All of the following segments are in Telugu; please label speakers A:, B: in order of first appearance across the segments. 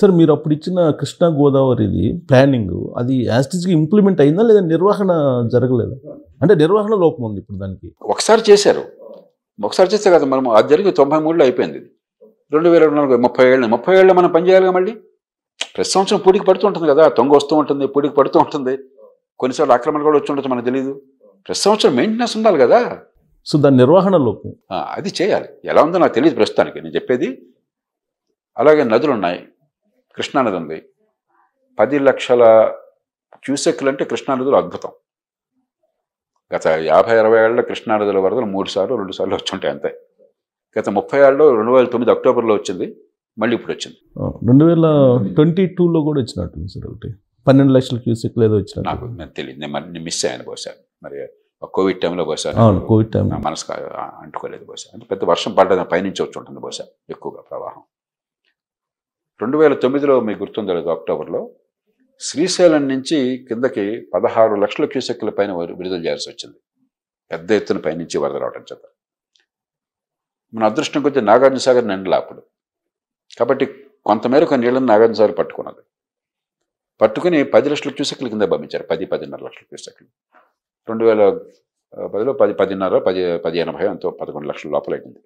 A: సార్ మీరు అప్పుడు ఇచ్చిన కృష్ణా గోదావరిది ప్లానింగ్ అది యాస్టిజ్కి ఇంప్లిమెంట్ అయిందా లేదా నిర్వహణ జరగలేదా అంటే నిర్వహణ లోపం ఉంది ఇప్పుడు దానికి
B: ఒకసారి చేశారు ఒకసారి చేస్తే కదా మనం అది జరిగి తొంభై మూడులో అయిపోయింది రెండు వేల నాలుగు ముప్పై ఏళ్ళు ముప్పై ఏళ్ళు మనం పనిచేయాలిగా మళ్ళీ ప్రతి సంవత్సరం పూడికి పడుతూ ఉంటుంది కదా తొంగ వస్తూ ఉంటుంది పూడికి పడుతూ ఉంటుంది కొన్నిసార్లు ఆక్రమణ కూడా వచ్చి ఉండొచ్చు మనకు తెలియదు ప్రతి సంవత్సరం మెయింటెనెన్స్ ఉండాలి కదా
A: సో దాని నిర్వహణ లోపం
B: అది చేయాలి ఎలా ఉందో నాకు తెలియదు ప్రస్తుతానికి నేను చెప్పేది అలాగే నదులు ఉన్నాయి కృష్ణానది ఉంది పది లక్షల క్యూసెక్లు అంటే కృష్ణానదిలో అద్భుతం గత యాభై అరవై ఏళ్ళ కృష్ణానదుల వరదలు మూడు సార్లు రెండు సార్లు ఉంటాయి అంతే గత ముప్పై ఏళ్ళలో రెండు వేల తొమ్మిది అక్టోబర్లో వచ్చింది మళ్ళీ ఇప్పుడు వచ్చింది
A: రెండు వేల ట్వంటీ టూలో కూడా వచ్చినట్టు సార్ ఒకటి పన్నెండు లక్షల క్యూసెక్ లేదో వచ్చిన నాకు
B: నేను తెలియదు నేను మిస్ అయ్యాను బహుశా మరి కోవిడ్ టైంలో బహుశా కోవిడ్ టైం మనసు అంటుకోలేదు బహుశా అంటే పెద్ద వర్షం పడ్డది పైనుంచి వచ్చి ఉంటుంది బహుశా ఎక్కువగా రెండు వేల తొమ్మిదిలో మీకు గుర్తుందో లేదు అక్టోబర్లో శ్రీశైలం నుంచి కిందకి పదహారు లక్షల క్యూసెక్ల పైన విడుదల చేయాల్సి వచ్చింది పెద్ద ఎత్తున పైనుంచి వరద రావడం చేత మన అదృష్టం కొద్దీ నాగార్జునసాగర్ నిండలా అప్పుడు కాబట్టి కొంతమేరకు నీళ్ళని నాగార్జునసాగర్ పట్టుకున్నది పట్టుకుని పది లక్షల క్యూసెక్ల కింద పంపించారు పది పదిన్నర లక్షల క్యూసెక్లు రెండు వేల పదిలో పది పదిన్నర పది పది ఎనభై ఎంతో పదకొండు లక్షల లోపలైంది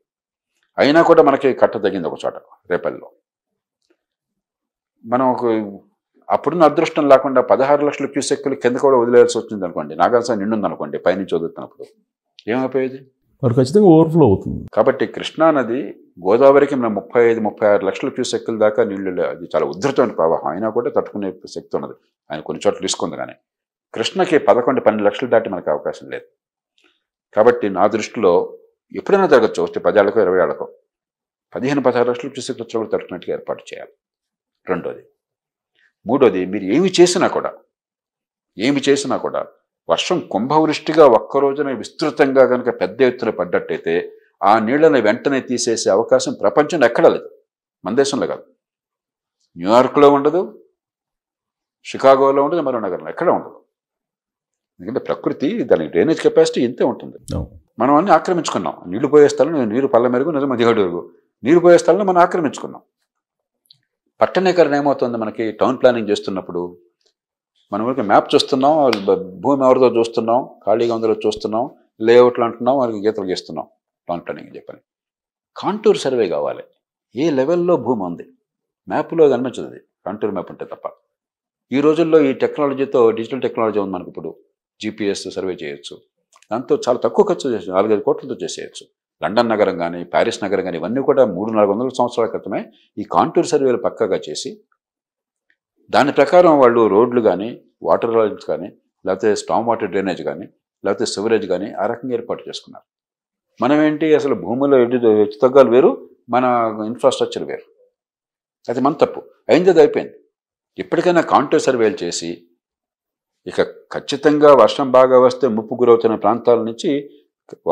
B: అయినా కూడా మనకి కట్ట తగ్గింది ఒక చోట రేపల్లో మనం ఒక అప్పుడున్న అదృష్టం లేకుండా పదహారు లక్షల క్యూసెక్కులు కింద కూడా వదిలేయాల్సి వచ్చింది అనుకోండి నాగార్జున నిండుందనుకోండి అనుకోండి పైనుంచి వదులుతున్నప్పుడు ఏమైపోయేది
A: మరి ఖచ్చితంగా ఓవర్ఫ్లో అవుతుంది
B: కాబట్టి కృష్ణానది గోదావరికి మనం ముప్పై ఐదు ముప్పై ఆరు లక్షల క్యూసెక్కుల దాకా నీళ్లు అది చాలా ఉధృతమైన ప్రవాహం అయినా కూడా తట్టుకునే శక్తి ఉన్నది ఆయన కొన్ని చోట్ల తీసుకుంది కానీ కృష్ణకి పదకొండు పన్నెండు లక్షలు దాటి మనకు అవకాశం లేదు కాబట్టి నా దృష్టిలో ఎప్పుడైనా జరగచ్చు వస్తే పదేళ్లకో ఇరవై ఏళ్ళకో పదిహేను పదహారు లక్షలు క్యూసెక్కులు వచ్చినప్పుడు తట్టుకున్నట్టుగా ఏర్పాటు చేయాలి రెండోది మూడోది మీరు ఏమి చేసినా కూడా ఏమి చేసినా కూడా వర్షం కుంభవృష్టిగా ఒక్కరోజున విస్తృతంగా కనుక పెద్ద ఎత్తున పడ్డట్టయితే ఆ నీళ్లను వెంటనే తీసేసే అవకాశం ప్రపంచం ఎక్కడ లేదు మన దేశంలో కాదు న్యూయార్క్లో ఉండదు షికాగోలో ఉండదు మరో నగరంలో ఎక్కడ ఉండదు ఎందుకంటే ప్రకృతి దాని డ్రైనేజ్ కెపాసిటీ ఇంతే ఉంటుంది మనం అన్ని ఆక్రమించుకున్నాం నీళ్లు పోయే స్థలం నీరు పల్లె మెరుగు నిజమ దిగడుగు నీరు పోయే స్థలంలో మనం ఆక్రమించుకున్నాం పట్టణీకరణ ఏమవుతుంది మనకి టౌన్ ప్లానింగ్ చేస్తున్నప్పుడు మనం ఊరికి మ్యాప్ చూస్తున్నాం భూమి ఎవరితో చూస్తున్నాం ఖాళీగా ఉందో చూస్తున్నాం లేఅవుట్లు అంటున్నాం వాళ్ళకి గీతలు గీస్తున్నాం టౌన్ ప్లానింగ్ అని చెప్పని కాంటూర్ సర్వే కావాలి ఏ లెవెల్లో భూమి ఉంది మ్యాప్లో కనిపించదు కాంటూర్ మ్యాప్ ఉంటే తప్ప ఈ రోజుల్లో ఈ టెక్నాలజీతో డిజిటల్ టెక్నాలజీ ఉంది మనకు ఇప్పుడు జీపీఎస్ సర్వే చేయొచ్చు దాంతో చాలా తక్కువ ఖర్చు చేసే నాలుగైదు కోట్లతో చేసేయచ్చు లండన్ నగరం కానీ ప్యారిస్ నగరం కానీ ఇవన్నీ కూడా మూడు నాలుగు వందల సంవత్సరాల క్రితమే ఈ కాంటూర్ సర్వేలు పక్కగా చేసి దాని ప్రకారం వాళ్ళు రోడ్లు కానీ వాటర్ లైన్స్ కానీ లేకపోతే స్టామ్ వాటర్ డ్రైనేజ్ కానీ లేకపోతే సివరేజ్ కానీ ఆ రకంగా ఏర్పాటు చేసుకున్నారు మనం ఏంటి అసలు భూమిలో హెచ్చు తగ్గాలు వేరు మన ఇన్ఫ్రాస్ట్రక్చర్ వేరు అది మన తప్పు అయింది అది అయిపోయింది ఎప్పటికైనా కాంటూర్ సర్వేలు చేసి ఇక ఖచ్చితంగా వర్షం బాగా వస్తే ముప్పు గురవుతున్న ప్రాంతాల నుంచి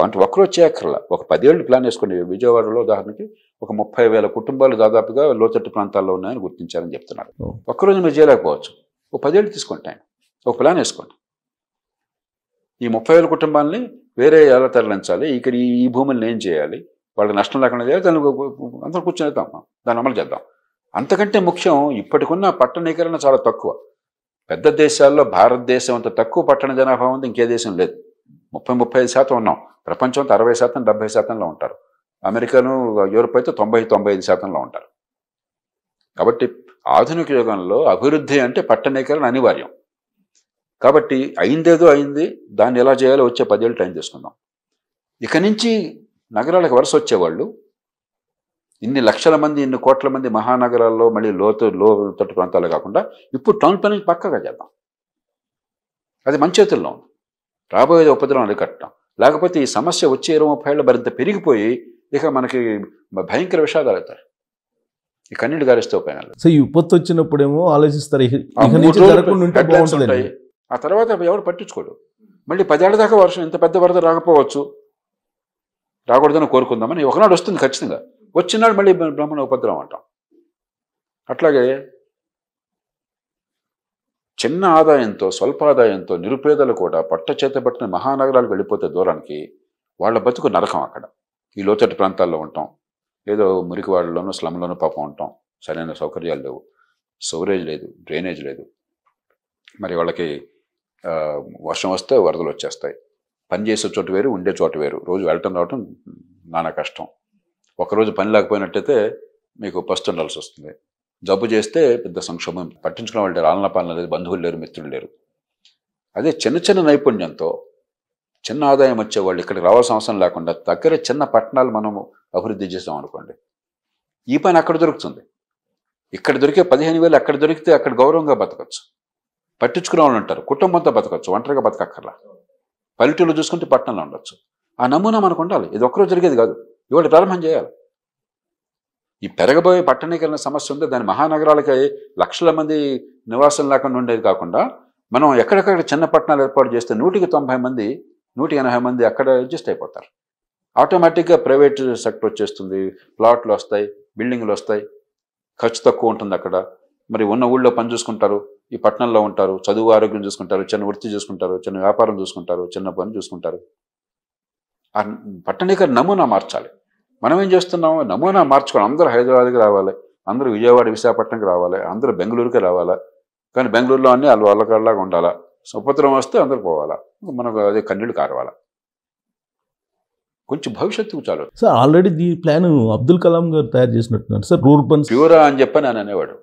B: అంటే ఒక్కరోజు చేయక్కర్లా ఒక పదేళ్ళు ప్లాన్ వేసుకోండి విజయవాడలో ఉదాహరణకి ఒక ముప్పై వేల కుటుంబాలు దాదాపుగా లోతట్టు ప్రాంతాల్లో ఉన్నాయని గుర్తించారని చెప్తున్నారు ఒక్కరోజు మీరు చేయలేకపోవచ్చు ఒక పదేళ్ళు తీసుకోండి ఒక ప్లాన్ వేసుకోండి ఈ ముప్పై వేల కుటుంబాలని వేరే ఎలా తరలించాలి ఇక్కడ ఈ భూములను ఏం చేయాలి వాళ్ళకి నష్టం లేకుండా చేయాలి దాన్ని అందరం కూర్చొని దాన్ని అమలు చేద్దాం అంతకంటే ముఖ్యం ఇప్పటికున్న పట్టణీకరణ చాలా తక్కువ పెద్ద దేశాల్లో భారతదేశం అంత తక్కువ పట్టణ జనాభా ఉంది ఇంకే దేశం లేదు ముప్పై ముప్పై ఐదు శాతం ఉన్నాం ప్రపంచంతో అరవై శాతం డెబ్బై శాతంలో ఉంటారు అమెరికాను యూరోప్ అయితే తొంభై తొంభై ఐదు శాతంలో ఉంటారు కాబట్టి ఆధునిక యుగంలో అభివృద్ధి అంటే పట్టణీకరణ అనివార్యం కాబట్టి అయిందేదో అయింది దాన్ని ఎలా చేయాలో వచ్చే పదేళ్ళు టైం తీసుకుందాం ఇక నుంచి నగరాలకు వరుస వచ్చేవాళ్ళు ఇన్ని లక్షల మంది ఇన్ని కోట్ల మంది మహానగరాల్లో మళ్ళీ లోతు లోతట్టు ప్రాంతాలు కాకుండా ఇప్పుడు టౌన్ ప్లానింగ్ పక్కగా చేద్దాం అది మంచి చేతుల్లో ఉంది రాబోయేది ఉపద్రవం అరికట్టడం లేకపోతే ఈ సమస్య వచ్చే ఇరవై ముప్పై ఏళ్ళు మరింత పెరిగిపోయి ఇక మనకి భయంకర విషయాలు కలుగుతాయి ఈ కన్నీటి గారిస్తే పైన
A: సో ఈ ఉత్పత్తి వచ్చినప్పుడేమో ఆలోచిస్తారు
B: ఆ తర్వాత ఎవరు పట్టించుకోడు మళ్ళీ పదేళ్ల దాకా వర్షం ఇంత పెద్ద వరద రాకపోవచ్చు రాకూడదని కోరుకుందామని ఒకనాడు వస్తుంది ఖచ్చితంగా వచ్చినాడు మళ్ళీ బ్రహ్మణ ఉపద్రవం అంటాం అట్లాగే చిన్న ఆదాయంతో స్వల్ప ఆదాయంతో నిరుపేదలు కూడా పట్ట చేతబట్టిన మహానగరాలకు వెళ్ళిపోతే దూరానికి వాళ్ళ బతుకు నరకం అక్కడ ఈ లోతట్టు ప్రాంతాల్లో ఉంటాం ఏదో మురికి వాళ్ళలోనూ స్లమ్లోనూ పాపం ఉంటాం సరైన సౌకర్యాలు లేవు సౌరేజ్ లేదు డ్రైనేజ్ లేదు మరి వాళ్ళకి వర్షం వస్తే వరదలు వచ్చేస్తాయి పనిచేసే చోటు వేరు ఉండే చోటు వేరు రోజు వెళ్ళటం రావటం నానా కష్టం ఒకరోజు పని లేకపోయినట్టయితే మీకు పస్తుండాల్సి వస్తుంది జబ్బు చేస్తే పెద్ద సంక్షోభం పట్టించుకున్న వాళ్ళు ఆలన పాలన లేదు బంధువులు లేరు మిత్రులు లేరు అదే చిన్న చిన్న నైపుణ్యంతో చిన్న ఆదాయం వచ్చే వాళ్ళు ఇక్కడికి రావాల్సిన అవసరం లేకుండా దగ్గర చిన్న పట్టణాలు మనం అభివృద్ధి చేసాం అనుకోండి ఈ పని అక్కడ దొరుకుతుంది ఇక్కడ దొరికే పదిహేను వేలు అక్కడ దొరికితే అక్కడ గౌరవంగా బతకచ్చు పట్టించుకునే వాళ్ళు ఉంటారు కుటుంబంతో బతకచ్చు ఒంటరిగా బతకక్కర్లా పల్లెటూళ్ళు చూసుకుంటే పట్టణంలో ఉండొచ్చు ఆ నమూనా మనకు ఉండాలి ఇది ఒక్కరోజు జరిగేది కాదు ఇవాళ ప్రారంభం చేయాలి ఈ పెరగబోయే పట్టణీకరణ సమస్య ఉందో దాని మహానగరాలకి లక్షల మంది నివాసం లేకుండా ఉండేది కాకుండా మనం ఎక్కడెక్కడ చిన్న పట్టణాలు ఏర్పాటు చేస్తే నూటికి తొంభై మంది నూట ఎనభై మంది అక్కడ అడ్జస్ట్ అయిపోతారు ఆటోమేటిక్గా ప్రైవేట్ సెక్టర్ వచ్చేస్తుంది ప్లాట్లు వస్తాయి బిల్డింగ్లు వస్తాయి ఖర్చు తక్కువ ఉంటుంది అక్కడ మరి ఉన్న ఊళ్ళో పని చూసుకుంటారు ఈ పట్టణంలో ఉంటారు చదువు ఆరోగ్యం చూసుకుంటారు చిన్న వృత్తి చూసుకుంటారు చిన్న వ్యాపారం చూసుకుంటారు చిన్న పని చూసుకుంటారు పట్టణీకరణ నమూనా మార్చాలి మనం ఏం చేస్తున్నాం నమూనా మార్చుకోవాలి అందరూ హైదరాబాద్కి రావాలి అందరూ విజయవాడ విశాఖపట్నంకి రావాలి అందరూ బెంగళూరుకి రావాలా కానీ బెంగళూరులో అన్నీ వాళ్ళు వాళ్ళకల్లాగా ఉండాలా సుపత్రం వస్తే అందరు పోవాలా మనకు అదే కన్నీళ్ళు కారవాలా కొంచెం భవిష్యత్తు చాలు సార్
A: ఆల్రెడీ ఈ ప్లాన్ అబ్దుల్ కలాం గారు తయారు చేసినట్టున్నారు సార్ రూర్బన్
B: ప్యూరా అని చెప్పి నేను అనేవాడు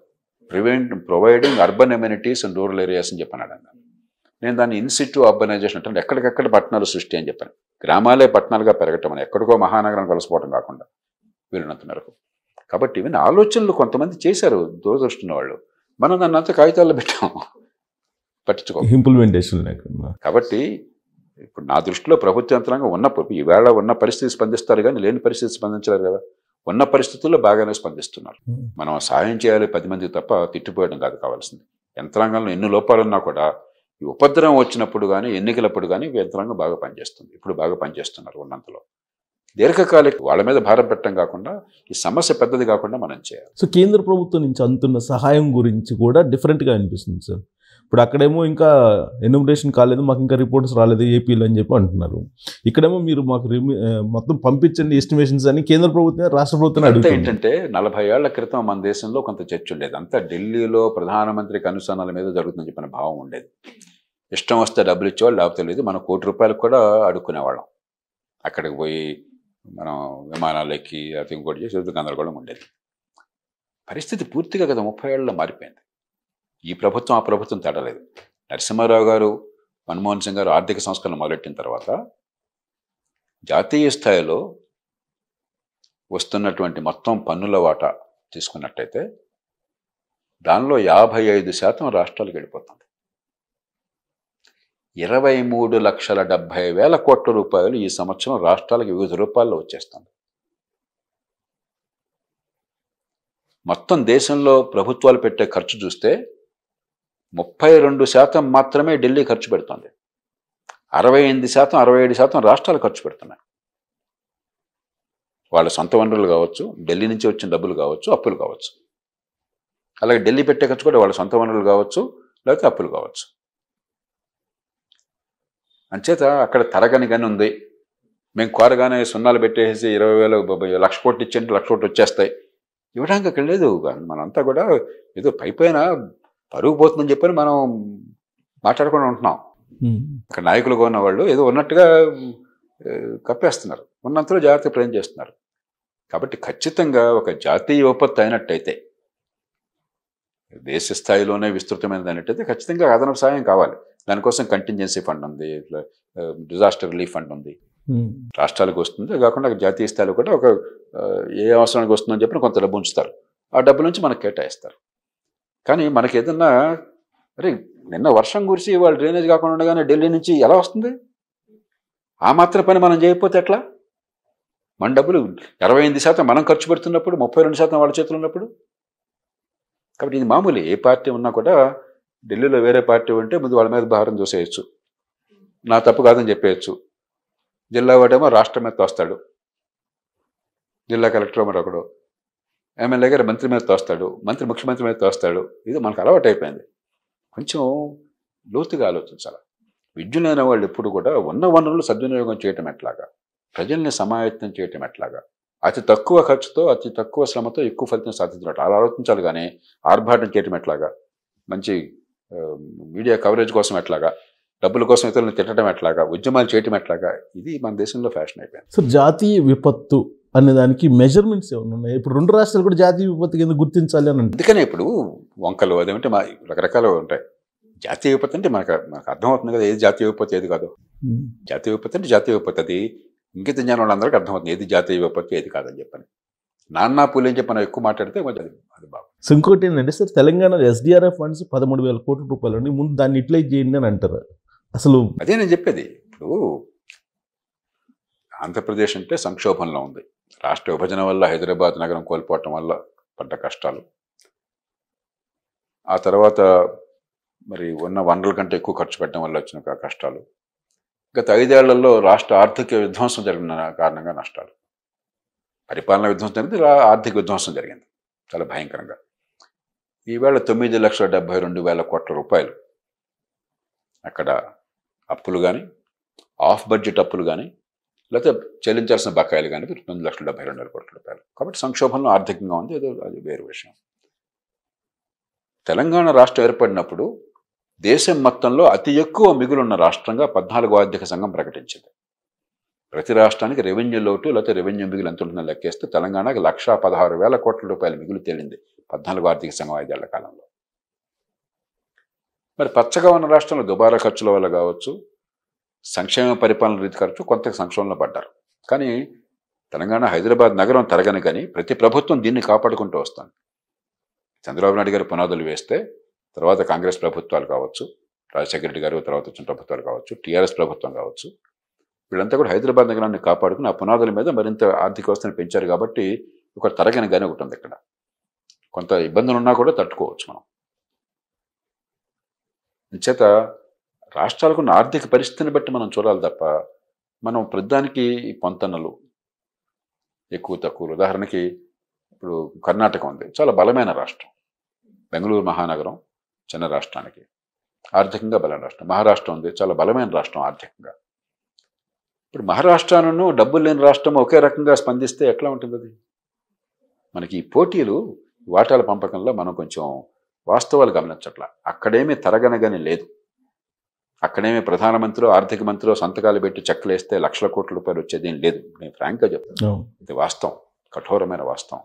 B: prevent providing urban amenities and rural areas అని చెప్పన్నాడు నేను దాన్ని ఇన్సిట్యూ ఆర్గనైజేషన్ అంటే ఎక్కడికెక్కడ పట్టణాలు సృష్టి అని చెప్పాను గ్రామాలే పట్టణాలుగా పెరగటం అని ఎక్కడికో మహానగరం కలిసిపోవడం కాకుండా వీళ్ళనంత మేరకు కాబట్టి ఇవన్నీ ఆలోచనలు కొంతమంది చేశారు దూరదృష్టిన వాళ్ళు మనం దాన్ని అంతా కాగితాల్లో పెట్టాము పట్టించుకో
A: ఇంప్లిమెంటేషన్
B: కాబట్టి ఇప్పుడు నా దృష్టిలో ప్రభుత్వ యంత్రాంగం ఈ ఈవేళ ఉన్న పరిస్థితి స్పందిస్తారు కానీ లేని పరిస్థితి స్పందించలేరు కదా ఉన్న పరిస్థితుల్లో బాగానే స్పందిస్తున్నారు hmm. మనం సాయం చేయాలి పది మందికి తప్ప తిట్టిపోయడం కాదు కావాల్సింది యంత్రాంగంలో ఎన్ని లోపాలున్నా కూడా ఈ ఉపద్రవం వచ్చినప్పుడు కానీ ఎన్నికలప్పుడు కానీ యంత్రాంగం బాగా పనిచేస్తుంది ఇప్పుడు బాగా పనిచేస్తున్నారు ఉన్నంతలో దీర్ఘకాలిక వాళ్ళ మీద భారం పెట్టడం కాకుండా ఈ సమస్య పెద్దది కాకుండా మనం చేయాలి
A: సో కేంద్ర ప్రభుత్వం నుంచి అందుతున్న సహాయం గురించి కూడా డిఫరెంట్గా అనిపిస్తుంది సార్ ఇప్పుడు అక్కడేమో ఇంకా ఎన్యూమరేషన్ కాలేదు మాకు ఇంకా రిపోర్ట్స్ రాలేదు ఏపీలో అని చెప్పి అంటున్నారు ఇక్కడేమో మీరు మాకు మొత్తం పంపించండి ఎస్టిమేషన్స్ అని కేంద్ర ప్రభుత్వం రాష్ట్ర ప్రభుత్వం అడిగితే ఏంటంటే
B: నలభై ఏళ్ల క్రితం మన దేశంలో కొంత చర్చ ఉండేది అంతా ఢిల్లీలో ప్రధానమంత్రికి అనుసరణల మీద జరుగుతుందని చెప్పిన భావం ఉండేది ఇష్టం వస్తే డబ్బులు ఇచ్చేవాళ్ళు లేకపోతే లేదు మనం కోటి రూపాయలు కూడా అడుక్కునేవాళ్ళం అక్కడికి పోయి మనం విమానాలు ఎక్కి అది ఇంకోటి చేసి గందరగోళం ఉండేది పరిస్థితి పూర్తిగా గత ముప్పై ఏళ్ళలో మారిపోయింది ఈ ప్రభుత్వం ఆ ప్రభుత్వం తేడలేదు నరసింహారావు గారు మన్మోహన్ సింగ్ గారు ఆర్థిక సంస్కరణ మొదలెట్టిన తర్వాత జాతీయ స్థాయిలో వస్తున్నటువంటి మొత్తం పన్నుల వాటా తీసుకున్నట్టయితే దానిలో యాభై ఐదు శాతం రాష్ట్రాలకు వెళ్ళిపోతుంది ఇరవై మూడు లక్షల డెబ్భై వేల కోట్ల రూపాయలు ఈ సంవత్సరం రాష్ట్రాలకు వివిధ రూపాల్లో వచ్చేస్తుంది మొత్తం దేశంలో ప్రభుత్వాలు పెట్టే ఖర్చు చూస్తే ముప్పై రెండు శాతం మాత్రమే ఢిల్లీ ఖర్చు పెడుతోంది అరవై ఎనిమిది శాతం అరవై ఏడు శాతం రాష్ట్రాలు ఖర్చు పెడుతున్నాయి వాళ్ళ సొంత వనరులు కావచ్చు ఢిల్లీ నుంచి వచ్చిన డబ్బులు కావచ్చు అప్పులు కావచ్చు అలాగే ఢిల్లీ పెట్టే ఖర్చు కూడా వాళ్ళ సొంత వనరులు కావచ్చు లేకపోతే అప్పులు కావచ్చు అంచేత అక్కడ తరగని కానీ ఉంది మేము కోరగానే సున్నాలు పెట్టేసి ఇరవై వేల లక్ష కోట్లు ఇచ్చేంటే లక్ష కోట్లు వచ్చేస్తాయి ఇవ్వడానికి అక్కడ లేదు మనంతా కూడా ఏదో పైపోయినా పరుగు పోతుందని చెప్పని మనం మాట్లాడకుండా ఉంటున్నాం ఇక్కడ నాయకులుగా ఉన్న వాళ్ళు ఏదో ఉన్నట్టుగా కప్పేస్తున్నారు ఉన్నంతలో జాగ్రత్తగా ప్రయత్నం చేస్తున్నారు కాబట్టి ఖచ్చితంగా ఒక జాతీయ ఉపత్తి అయినట్టయితే దేశ స్థాయిలోనే విస్తృతమైనది అన్నట్టయితే ఖచ్చితంగా అదనపు సాయం కావాలి దానికోసం కంటింజెన్సీ ఫండ్ ఉంది ఇట్లా డిజాస్టర్ రిలీఫ్ ఫండ్ ఉంది రాష్ట్రాలకు వస్తుంది కాకుండా జాతీయ స్థాయిలో కూడా ఒక ఏ అవసరానికి వస్తుందని చెప్పి కొంత డబ్బు ఉంచుతారు ఆ డబ్బు నుంచి మనకు కేటాయిస్తారు కానీ మనకి ఏదన్నా అరే నిన్న వర్షం కురిసి ఇవాళ డ్రైనేజ్ కాకుండా ఉండగానే ఢిల్లీ నుంచి ఎలా వస్తుంది ఆ మాత్రం పని మనం చేయకపోతే ఎట్లా మన డబ్బులు ఇరవై ఎనిమిది శాతం మనం ఖర్చు పెడుతున్నప్పుడు ముప్పై రెండు శాతం వాళ్ళ చేతులు ఉన్నప్పుడు కాబట్టి ఇది మామూలు ఏ పార్టీ ఉన్నా కూడా ఢిల్లీలో వేరే పార్టీ ఉంటే ముందు వాళ్ళ మీద భారం చూసేయచ్చు నా తప్పు కాదని చెప్పేయచ్చు జిల్లా వాడేమో రాష్ట్రం మీద వస్తాడు జిల్లా కలెక్టర్ మరొకడు ఎమ్మెల్యే గారు మంత్రి మీద తోస్తాడు మంత్రి ముఖ్యమంత్రి మీద తోస్తాడు ఇది మనకు అలవాటు అయిపోయింది కొంచెం లోతుగా ఆలోచించాలి విద్యులైన వాళ్ళు ఎప్పుడు కూడా ఉన్న వనరులు సద్వినియోగం చేయటం ఎట్లాగా ప్రజల్ని సమాయత్తం చేయటం ఎట్లాగా అతి తక్కువ ఖర్చుతో అతి తక్కువ శ్రమతో ఎక్కువ ఫలితం సాధించినట్టు అలా ఆలోచించాలి కానీ ఆర్భాటం చేయటం ఎట్లాగా మంచి మీడియా కవరేజ్ కోసం ఎట్లాగా డబ్బుల కోసం ఇతరులను తిట్టడం ఎట్లాగా ఉద్యమాలు చేయటం ఎట్లాగా ఇది మన దేశంలో ఫ్యాషన్ అయిపోయింది
A: సో జాతీయ విపత్తు అనే దానికి మెజర్మెంట్స్ ఏమైనా ఉన్నాయి ఇప్పుడు రెండు రాష్ట్రాలు కూడా జాతీయ విపత్తి కింద గుర్తించాలి అని అందుకనే
B: ఇప్పుడు వంకలు అదేమంటే మా రకరకాలు ఉంటాయి జాతీయ విపత్తి అంటే మనకు మనకు అర్థమవుతుంది కదా ఏది జాతీయ విపత్తి ఏది కాదు జాతీయ విపత్తి అంటే జాతీయ విపత్తి అది ఇంకిత జ్ఞానం వాళ్ళందరికీ అర్థమవుతుంది ఏది జాతీయ విపత్తి ఏది కాదని చెప్పని నాన్న పూలు అని చెప్పి మనం ఎక్కువ మాట్లాడితే అది
A: బాబు ఇంకోటి ఏంటంటే సార్ తెలంగాణలో ఎస్డిఆర్ఎఫ్ ఫండ్స్ పదమూడు వేల కోట్ల రూపాయలు అని ముందు దాన్ని యూటిలైజ్ చేయండి అని అంటారు అసలు అదే నేను
B: చెప్పేది ఇప్పుడు ఆంధ్రప్రదేశ్ అంటే సంక్షోభంలో ఉంది రాష్ట్ర విభజన వల్ల హైదరాబాద్ నగరం కోల్పోవటం వల్ల పడ్డ కష్టాలు ఆ తర్వాత మరి ఉన్న వనరుల కంటే ఎక్కువ ఖర్చు పెట్టడం వల్ల వచ్చిన కష్టాలు గత ఐదేళ్లలో రాష్ట్ర ఆర్థిక విధ్వంసం జరిగిన కారణంగా నష్టాలు పరిపాలన విధ్వంసం జరిగింది ఆర్థిక విధ్వంసం జరిగింది చాలా భయంకరంగా ఈవేళ తొమ్మిది లక్షల డెబ్బై రెండు వేల కోట్ల రూపాయలు అక్కడ అప్పులు కానీ ఆఫ్ బడ్జెట్ అప్పులు కానీ లేకపోతే చెల్లించాల్సిన బకాయిలు కానీ తొమ్మిది లక్షల డెబ్బై రెండు వేల కోట్ల రూపాయలు కాబట్టి సంక్షోభంలో ఆర్థికంగా ఉంది ఏదో అది వేరు విషయం తెలంగాణ రాష్ట్రం ఏర్పడినప్పుడు దేశం మొత్తంలో అతి ఎక్కువ మిగులున్న రాష్ట్రంగా పద్నాలుగు ఆర్థిక సంఘం ప్రకటించింది ప్రతి రాష్ట్రానికి రెవెన్యూ లోటు లేకపోతే రెవెన్యూ మిగులు ఎంత ఉంటుందో లెక్కేస్తే తెలంగాణకి లక్షా పదహారు వేల కోట్ల రూపాయల మిగులు తేలింది పద్నాలుగు ఆర్థిక సంఘం ఐదేళ్ల కాలంలో మరి పచ్చగా ఉన్న రాష్ట్రంలో దుబారా ఖర్చుల వల్ల కావచ్చు సంక్షేమ పరిపాలన రీతి ఖర్చు కొంత సంక్షోభంలో పడ్డారు కానీ తెలంగాణ హైదరాబాద్ నగరం తరగని కానీ ప్రతి ప్రభుత్వం దీన్ని కాపాడుకుంటూ వస్తుంది చంద్రబాబు నాయుడు గారు పునాదులు వేస్తే తర్వాత కాంగ్రెస్ ప్రభుత్వాలు కావచ్చు రాజశేఖర రెడ్డి గారు తర్వాత వచ్చిన ప్రభుత్వాలు కావచ్చు టీఆర్ఎస్ ప్రభుత్వం కావచ్చు వీళ్ళంతా కూడా హైదరాబాద్ నగరాన్ని కాపాడుకుని ఆ పునాదుల మీద మరింత ఆర్థిక వ్యవస్థను పెంచారు కాబట్టి ఒక తరగని కానీ ఒకటి ఉంది ఇక్కడ కొంత ఇబ్బందులు ఉన్నా కూడా తట్టుకోవచ్చు మనం చేత రాష్ట్రాలకు ఉన్న ఆర్థిక పరిస్థితిని బట్టి మనం చూడాలి తప్ప మనం ప్రతిదానికి పొంతనలు ఎక్కువ తక్కువలు ఉదాహరణకి ఇప్పుడు కర్ణాటక ఉంది చాలా బలమైన రాష్ట్రం బెంగళూరు మహానగరం చిన్న రాష్ట్రానికి ఆర్థికంగా బలమైన రాష్ట్రం మహారాష్ట్ర ఉంది చాలా బలమైన రాష్ట్రం ఆర్థికంగా ఇప్పుడు మహారాష్ట్రను డబ్బులు లేని రాష్ట్రం ఒకే రకంగా స్పందిస్తే ఎట్లా ఉంటుంది అది మనకి ఈ పోటీలు వాటాల పంపకంలో మనం కొంచెం వాస్తవాలు గమనించట్లా అక్కడేమీ తరగనగని లేదు అక్కడేమి ప్రధానమంత్రిలో ఆర్థిక మంత్రిలో సంతకాలు పెట్టి చెక్కలేస్తే లక్షల కోట్ల రూపాయలు ఏం లేదు నేను ఫ్రాంక్గా చెప్తాను ఇది వాస్తవం కఠోరమైన వాస్తవం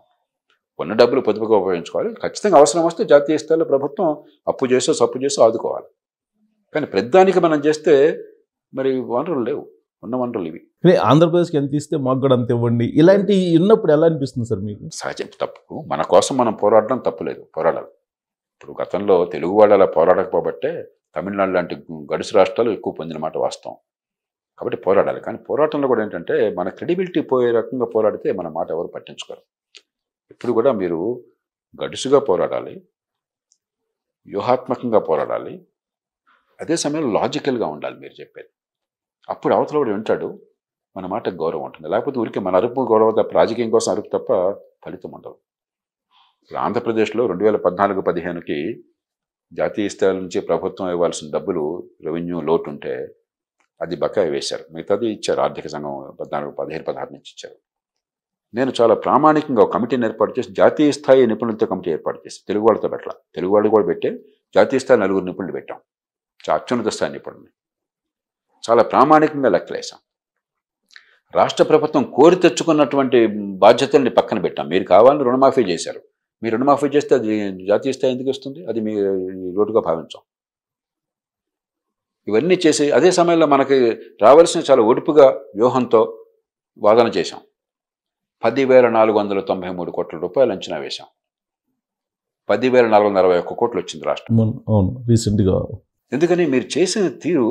B: ఉన్న డబ్బులు పొదుపుగా ఉపయోగించుకోవాలి ఖచ్చితంగా అవసరం వస్తే జాతీయ స్థాయిలో ప్రభుత్వం అప్పు చేసో సప్పు చేసో ఆదుకోవాలి కానీ పెద్దానికి మనం చేస్తే మరి వనరులు లేవు ఉన్న వనరులు ఇవి
A: ఆంధ్రప్రదేశ్కి ఎంత ఇస్తే మాకు కూడా అంత ఇవ్వండి ఇలాంటి ఉన్నప్పుడు ఎలా అనిపిస్తుంది సార్ మీకు సహజం
B: తప్పు మన కోసం మనం పోరాడడం తప్పులేదు పోరాడాలి ఇప్పుడు గతంలో తెలుగు వాళ్ళు అలా పోరాడకపోబట్టే తమిళనాడు లాంటి గడుసు రాష్ట్రాలు ఎక్కువ పొందినమాట వాస్తవం కాబట్టి పోరాడాలి కానీ పోరాటంలో కూడా ఏంటంటే మన క్రెడిబిలిటీ పోయే రకంగా పోరాడితే మన మాట ఎవరు పట్టించుకోరు ఇప్పుడు కూడా మీరు గడుసుగా పోరాడాలి వ్యూహాత్మకంగా పోరాడాలి అదే సమయంలో లాజికల్గా ఉండాలి మీరు చెప్పేది అప్పుడు అవతల వాడు వింటాడు మన మాట గౌరవం ఉంటుంది లేకపోతే ఊరికి మన అరుపు గౌరవ తప్ప రాజకీయం కోసం అరుపు తప్ప ఫలితం ఉండదు ఇప్పుడు ఆంధ్రప్రదేశ్లో రెండు వేల పద్నాలుగు పదిహేనుకి జాతీయ స్థాయి నుంచి ప్రభుత్వం ఇవ్వాల్సిన డబ్బులు రెవెన్యూ లోటు ఉంటే అది బకాయి వేశారు మిగతాది ఇచ్చారు ఆర్థిక సంఘం పద్నాలుగు పదిహేను పదహారు నుంచి ఇచ్చారు నేను చాలా ప్రామాణికంగా కమిటీని ఏర్పాటు చేసి జాతీయ స్థాయి నిపుణులతో కమిటీ ఏర్పాటు చేసి తెలుగు వాళ్ళతో పెట్టాల తెలుగు వాళ్ళు కూడా పెట్టే జాతీయ స్థాయి నలుగురు నిపుణులు పెట్టాం చాలా అత్యున్నత స్థాయి నిపుణుల్ని చాలా ప్రామాణికంగా లెక్కలేసాం రాష్ట్ర ప్రభుత్వం కోరి తెచ్చుకున్నటువంటి బాధ్యతల్ని పక్కన పెట్టాం మీరు కావాలని రుణమాఫీ చేశారు మీ రుణమాఫీ చేస్తే అది జాతీయ స్థాయి ఎందుకు వస్తుంది అది మీ లోటుగా భావించాం ఇవన్నీ చేసి అదే సమయంలో మనకి రావాల్సిన చాలా ఒడుపుగా వ్యూహంతో వాదన చేశాం పదివేల నాలుగు వందల తొంభై మూడు కోట్ల రూపాయలు అంచనా వేశాం పదివేల నాలుగు వందల అరవై ఒక్క కోట్లు వచ్చింది
A: రాష్ట్రం అవును
B: ఎందుకని మీరు చేసిన తీరు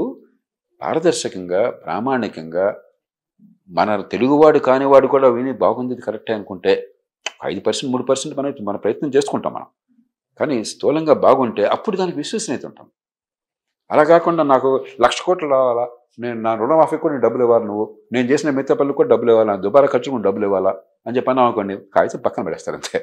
B: పారదర్శకంగా ప్రామాణికంగా మన తెలుగువాడు కానివాడు కూడా విని బాగుంది కరెక్టే అనుకుంటే ఐదు పర్సెంట్ మూడు పర్సెంట్ మనం మన ప్రయత్నం చేసుకుంటాం మనం కానీ స్థూలంగా బాగుంటే అప్పుడు దానికి విశ్వసనీయత ఉంటాం అలా కాకుండా నాకు లక్ష కోట్లు రావాలా నేను నా ఆఫీ కూడా నేను డబ్బులు ఇవ్వాలి నువ్వు నేను చేసిన మిగతా పనులు కూడా డబ్బులు ఇవ్వాలి దుబారా ఖర్చు కూడా డబ్బులు ఇవ్వాలా అని చెప్పి అనుకోండి కాగితం పక్కన పడేస్తారు అంతే